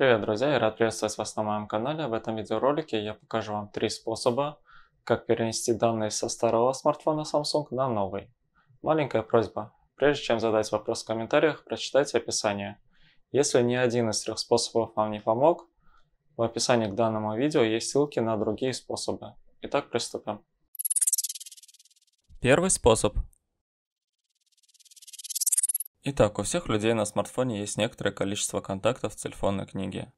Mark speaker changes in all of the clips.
Speaker 1: Привет, друзья! Я рад приветствовать вас на моем канале. В этом видеоролике я покажу вам три способа, как перенести данные со старого смартфона Samsung на новый. Маленькая просьба. Прежде чем задать вопрос в комментариях, прочитайте описание. Если ни один из трех способов вам не помог, в описании к данному видео есть ссылки на другие способы. Итак, приступим. Первый способ Итак, у всех людей на смартфоне есть некоторое количество контактов
Speaker 2: в телефонной книге.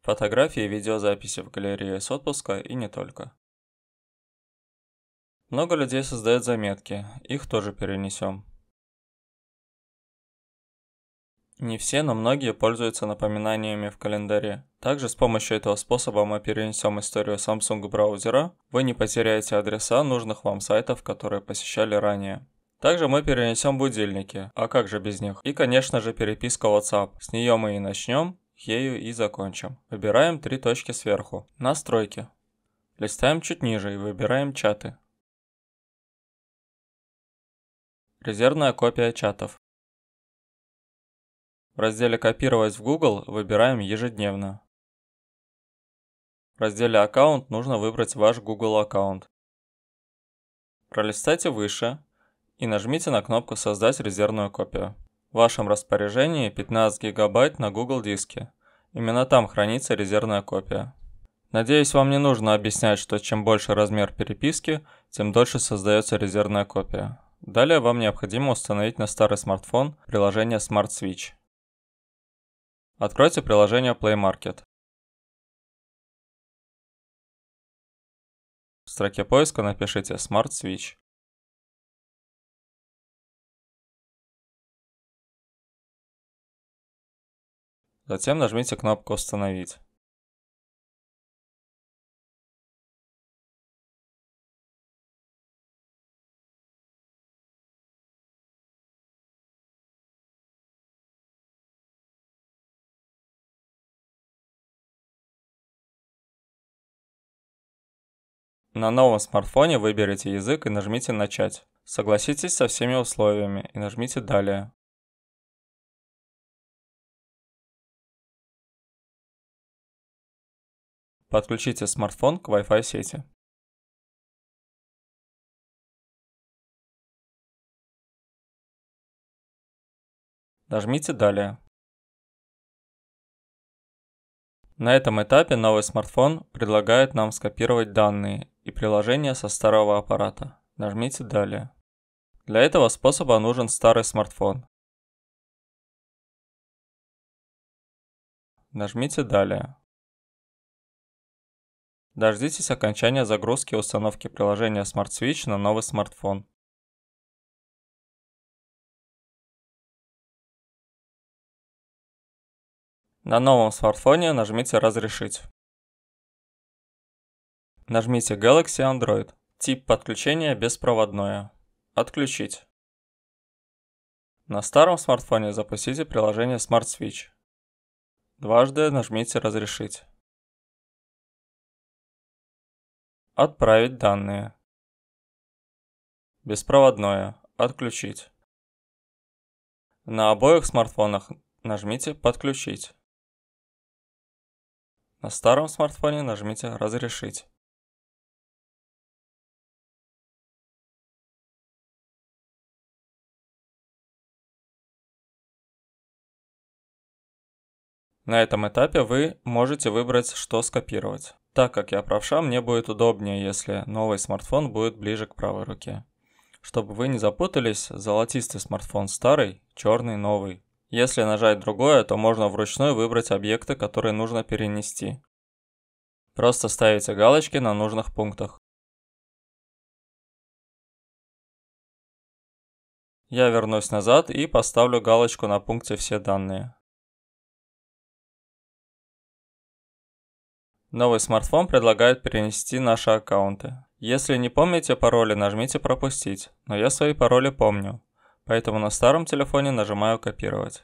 Speaker 2: Фотографии и видеозаписи в галерее с отпуска и не только. Много людей создают заметки, их тоже перенесем. Не все, но многие
Speaker 1: пользуются напоминаниями в календаре. Также с помощью этого способа мы перенесем историю Samsung браузера, вы не потеряете адреса нужных вам сайтов, которые посещали ранее. Также мы перенесем будильники, а как же без них? И, конечно же, переписка WhatsApp. С нее мы и начнем, ею и закончим. Выбираем три точки сверху. Настройки.
Speaker 2: Листаем чуть ниже и выбираем чаты. Резервная копия чатов. В разделе «Копировать в Google» выбираем «Ежедневно». В разделе «Аккаунт» нужно выбрать ваш Google аккаунт. Пролистайте выше
Speaker 1: и нажмите на кнопку «Создать резервную копию». В вашем распоряжении 15 гигабайт на Google диске. Именно там хранится резервная копия. Надеюсь, вам не нужно объяснять, что чем больше размер переписки, тем дольше создается резервная копия.
Speaker 2: Далее вам необходимо установить на старый смартфон приложение Smart Switch.
Speaker 3: Откройте приложение Play Market. В строке поиска напишите Smart Switch. Затем нажмите кнопку «Установить». На новом смартфоне выберите язык и нажмите «Начать». Согласитесь со всеми условиями и нажмите «Далее». Подключите смартфон к Wi-Fi сети. Нажмите «Далее». На этом этапе новый смартфон предлагает нам
Speaker 1: скопировать
Speaker 2: данные и приложения со старого аппарата. Нажмите «Далее». Для
Speaker 3: этого способа нужен старый смартфон. Нажмите «Далее». Дождитесь окончания загрузки и установки приложения Smart Switch на новый смартфон. На новом смартфоне нажмите «Разрешить».
Speaker 1: Нажмите Galaxy Android. Тип подключения беспроводное. Отключить.
Speaker 2: На старом смартфоне запустите приложение Smart Switch.
Speaker 3: Дважды нажмите «Разрешить». Отправить данные. Беспроводное.
Speaker 2: Отключить. На обоих смартфонах нажмите «Подключить».
Speaker 3: На старом смартфоне нажмите «Разрешить». На этом этапе вы можете выбрать, что скопировать. Так как я правша, мне
Speaker 1: будет удобнее, если новый смартфон будет ближе к правой руке. Чтобы вы не запутались, золотистый смартфон старый, черный новый. Если нажать другое, то можно
Speaker 3: вручную выбрать объекты, которые нужно перенести. Просто ставите галочки на нужных пунктах. Я вернусь назад и поставлю галочку на пункте «Все данные».
Speaker 2: Новый смартфон предлагает перенести
Speaker 1: наши аккаунты. Если не помните пароли, нажмите «Пропустить», но я свои пароли
Speaker 3: помню, поэтому на старом телефоне нажимаю «Копировать».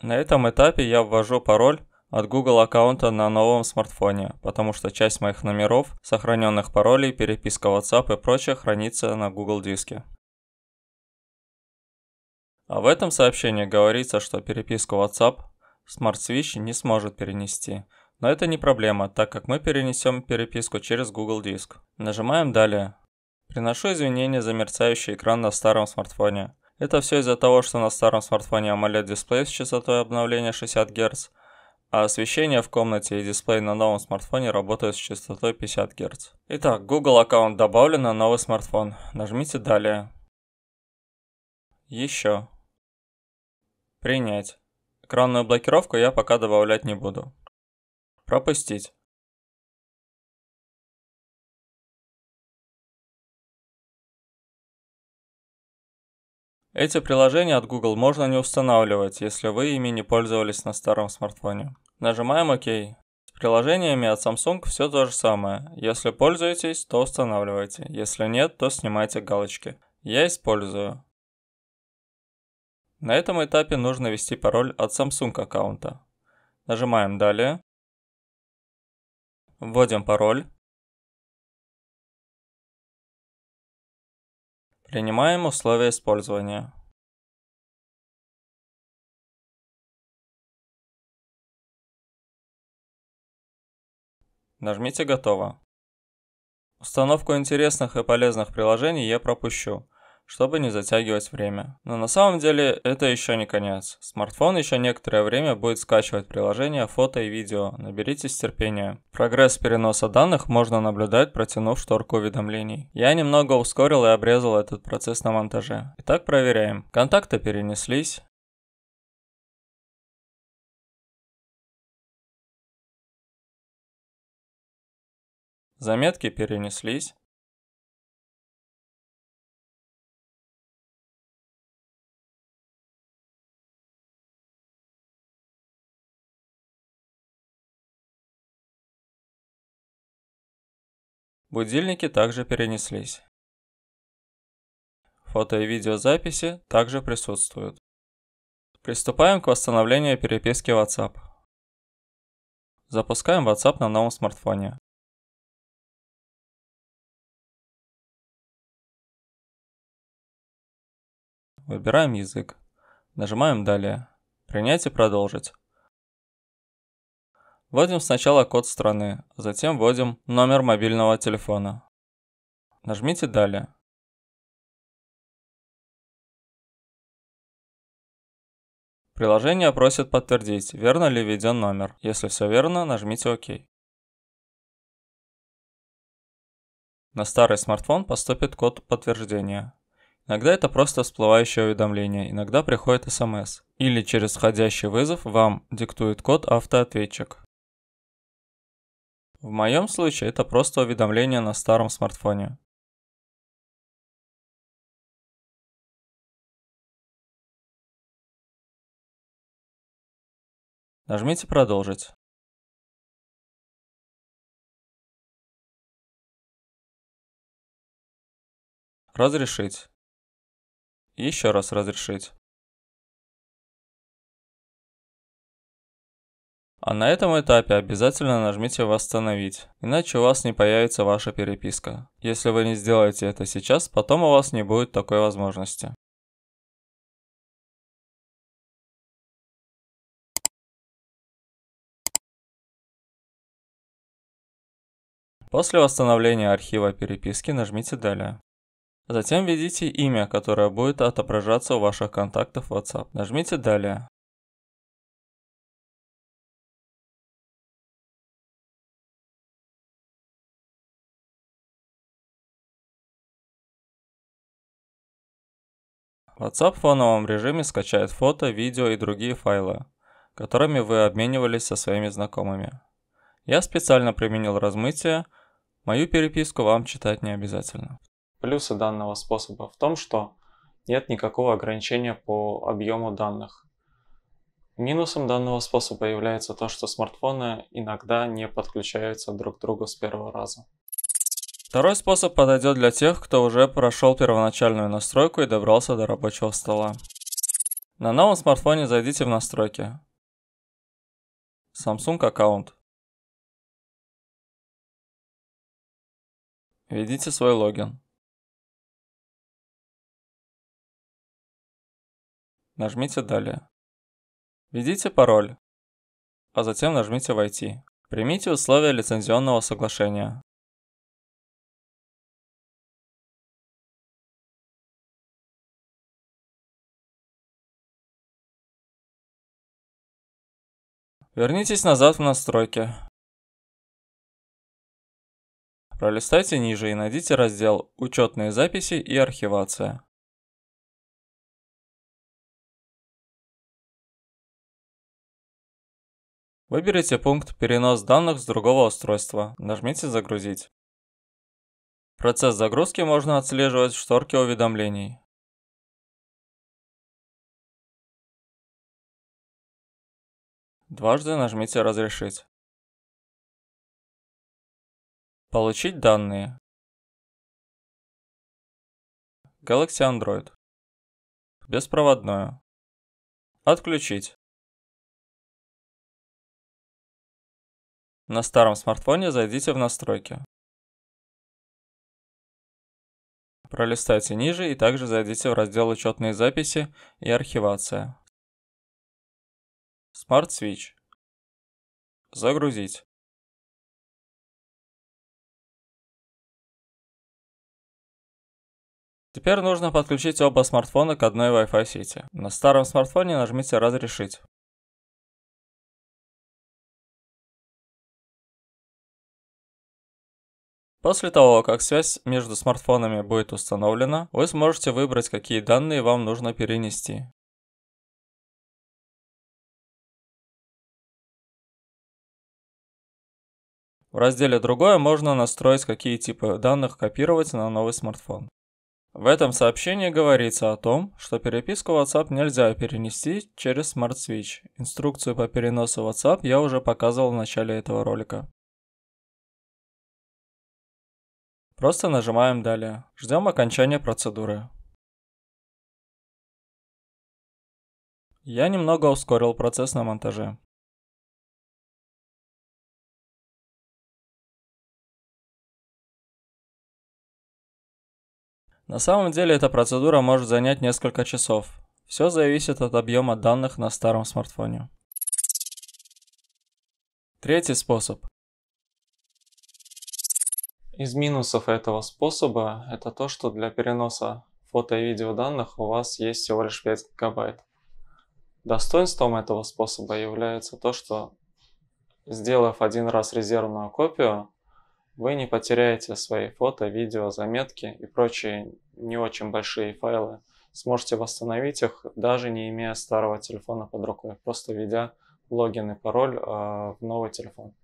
Speaker 3: На этом этапе
Speaker 1: я ввожу пароль от Google аккаунта на новом смартфоне, потому что часть моих номеров, сохраненных паролей, переписка WhatsApp и прочее хранится на Google диске. А в этом сообщении говорится, что переписку WhatsApp Smart Switch не сможет перенести. Но это не проблема, так как мы перенесем переписку через Google Диск. Нажимаем «Далее». Приношу извинения за мерцающий экран на старом смартфоне. Это все из-за того, что на старом смартфоне AMOLED-дисплей с частотой обновления 60 Гц, а освещение в комнате и дисплей на новом смартфоне работают с частотой 50 Гц. Итак, Google аккаунт добавлен на новый смартфон. Нажмите «Далее».
Speaker 2: Еще. Принять. Экранную блокировку
Speaker 3: я пока добавлять не буду. Пропустить. Эти приложения от Google можно не устанавливать, если вы ими не пользовались на
Speaker 1: старом смартфоне. Нажимаем ОК. С приложениями от Samsung все то же самое. Если пользуетесь, то устанавливайте. Если нет, то снимайте галочки. Я использую.
Speaker 2: На этом этапе нужно ввести пароль от Samsung аккаунта.
Speaker 3: Нажимаем «Далее». Вводим пароль. Принимаем условия использования. Нажмите «Готово».
Speaker 2: Установку интересных и полезных приложений я пропущу, чтобы не
Speaker 1: затягивать время. Но на самом деле это еще не конец. Смартфон еще некоторое время будет скачивать приложения фото и видео, наберитесь терпения. Прогресс переноса данных можно наблюдать, протянув шторку уведомлений. Я немного ускорил и обрезал этот процесс на монтаже.
Speaker 3: Итак, проверяем. Контакты перенеслись, Заметки перенеслись. Будильники также перенеслись. Фото и
Speaker 2: видеозаписи также присутствуют. Приступаем к восстановлению переписки
Speaker 3: WhatsApp. Запускаем WhatsApp на новом смартфоне. Выбираем язык. Нажимаем «Далее». «Принять и продолжить».
Speaker 2: Вводим сначала код страны, затем вводим номер мобильного
Speaker 3: телефона. Нажмите «Далее». Приложение просит подтвердить, верно ли введен номер. Если все верно, нажмите «Ок».
Speaker 2: На старый смартфон поступит код подтверждения. Иногда это
Speaker 1: просто всплывающее уведомление, иногда приходит смс. Или через входящий вызов вам
Speaker 3: диктует код автоответчик. В моем случае это просто уведомление на старом смартфоне. Нажмите «Продолжить». Разрешить. Еще раз разрешить.
Speaker 2: А на этом этапе обязательно нажмите «Восстановить», иначе у вас не появится ваша переписка. Если вы не сделаете это сейчас, потом у вас не будет такой возможности. После восстановления архива переписки нажмите «Далее». Затем введите имя, которое будет
Speaker 3: отображаться у ваших контактов WhatsApp. Нажмите «Далее». WhatsApp в фоновом режиме скачает фото, видео и другие файлы, которыми
Speaker 1: вы обменивались со своими знакомыми. Я специально применил размытие, мою переписку вам читать не обязательно. Плюсы данного способа в том, что нет никакого ограничения по объему данных. Минусом данного способа является то, что смартфоны иногда не подключаются друг к другу с первого раза. Второй способ подойдет для тех, кто уже прошел первоначальную настройку и добрался
Speaker 2: до рабочего стола. На новом смартфоне зайдите в настройки.
Speaker 3: Samsung аккаунт. Введите свой логин. Нажмите «Далее». Введите пароль, а затем нажмите «Войти». Примите условия лицензионного соглашения. Вернитесь назад в настройки. Пролистайте ниже и найдите раздел «Учетные записи и архивация». Выберите пункт «Перенос данных с другого устройства». Нажмите «Загрузить». Процесс загрузки можно отслеживать в шторке уведомлений. Дважды нажмите «Разрешить». Получить данные. Galaxy Android. Беспроводное. Отключить. На старом смартфоне зайдите в настройки. Пролистайте ниже и также зайдите в раздел «Учетные записи» и «Архивация». Smart Switch. Загрузить. Теперь нужно подключить оба смартфона к одной Wi-Fi сети. На старом смартфоне нажмите «Разрешить».
Speaker 2: После того, как связь между смартфонами будет установлена, вы сможете выбрать, какие данные
Speaker 3: вам нужно перенести. В разделе «Другое» можно настроить,
Speaker 1: какие типы данных копировать на новый смартфон. В этом сообщении говорится о том, что переписку WhatsApp нельзя перенести через Smart Switch. Инструкцию по переносу
Speaker 2: WhatsApp я уже показывал в начале этого ролика. Просто нажимаем «Далее». Ждем окончания процедуры.
Speaker 3: Я немного ускорил процесс на монтаже. На самом деле эта процедура может занять
Speaker 1: несколько часов. Все зависит от объема данных на старом смартфоне. Третий способ. Из минусов этого способа это то, что для переноса фото и видео данных у вас есть всего лишь 5 гигабайт. Достоинством этого способа является то, что сделав один раз резервную копию, вы не потеряете свои фото, видео, заметки и прочие не очень большие файлы. Сможете восстановить их, даже не имея старого телефона под рукой, просто введя логин и
Speaker 2: пароль э, в новый телефон.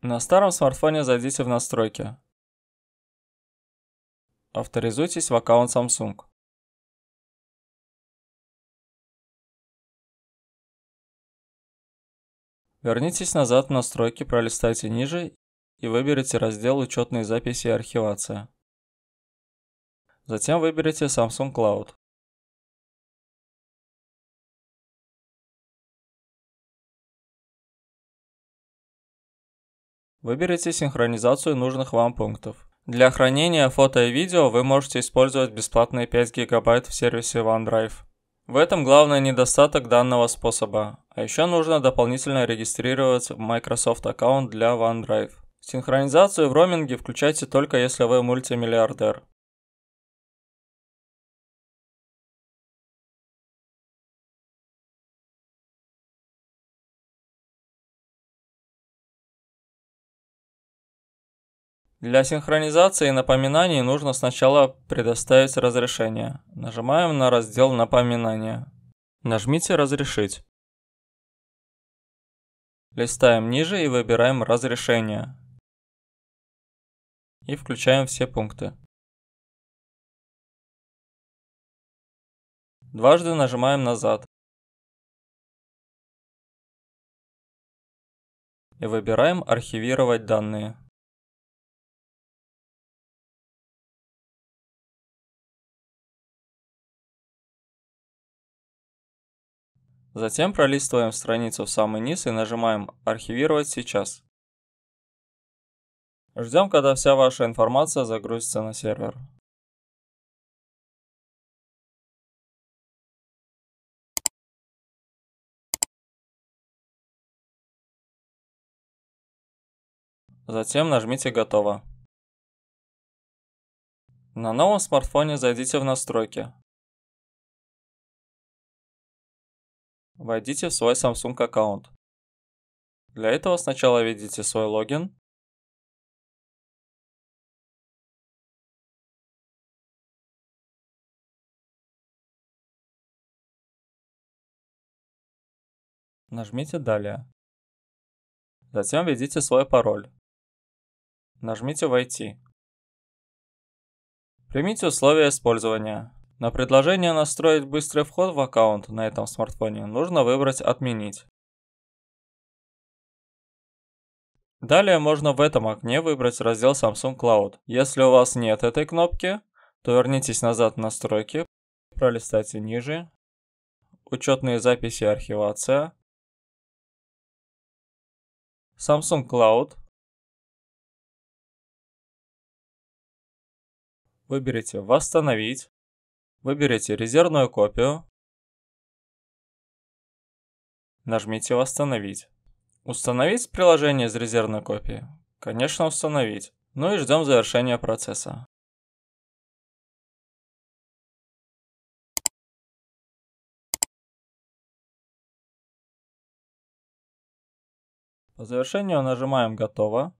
Speaker 2: На старом смартфоне зайдите в настройки.
Speaker 3: Авторизуйтесь в аккаунт Samsung. Вернитесь назад в настройки, пролистайте ниже и выберите раздел «Учетные записи и архивация». Затем выберите Samsung Cloud. Выберите синхронизацию нужных вам
Speaker 1: пунктов. Для хранения фото и видео вы можете использовать бесплатные 5 гигабайт в сервисе OneDrive. В этом главный недостаток данного способа. А еще нужно дополнительно регистрировать Microsoft аккаунт для OneDrive. Синхронизацию в роуминге включайте
Speaker 3: только если вы мультимиллиардер. Для
Speaker 2: синхронизации напоминаний нужно сначала предоставить разрешение. Нажимаем на раздел «Напоминания». Нажмите «Разрешить».
Speaker 3: Листаем ниже и выбираем «Разрешение» и включаем все пункты. Дважды нажимаем назад. И выбираем «Архивировать данные». Затем пролистываем страницу в самый низ и
Speaker 2: нажимаем «Архивировать сейчас». Ждем, когда вся ваша
Speaker 3: информация загрузится на сервер. Затем нажмите «Готово». На новом смартфоне зайдите в настройки. Войдите в свой Samsung аккаунт. Для этого сначала введите свой логин Нажмите «Далее». Затем введите свой пароль. Нажмите «Войти».
Speaker 2: Примите условия использования. На предложение
Speaker 1: «Настроить быстрый вход в аккаунт» на этом смартфоне нужно выбрать «Отменить». Далее можно в этом окне выбрать раздел Samsung Cloud. Если у вас нет этой кнопки, то вернитесь назад в настройки, пролистайте
Speaker 3: ниже, учетные записи и архивация, Samsung Cloud. Выберите «Восстановить». Выберите резервную
Speaker 2: копию. Нажмите «Восстановить». Установить приложение из резервной копии? Конечно, установить. Ну и ждем
Speaker 3: завершения процесса. По завершению нажимаем «Готово».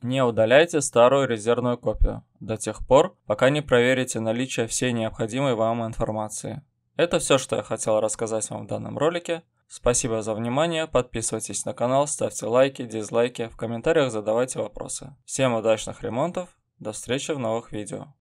Speaker 3: Не удаляйте
Speaker 1: старую резервную копию до тех пор, пока не проверите наличие всей необходимой вам информации. Это все, что я хотел рассказать вам в данном ролике. Спасибо за внимание, подписывайтесь на канал, ставьте лайки, дизлайки, в комментариях задавайте вопросы. Всем удачных ремонтов, до встречи в новых видео.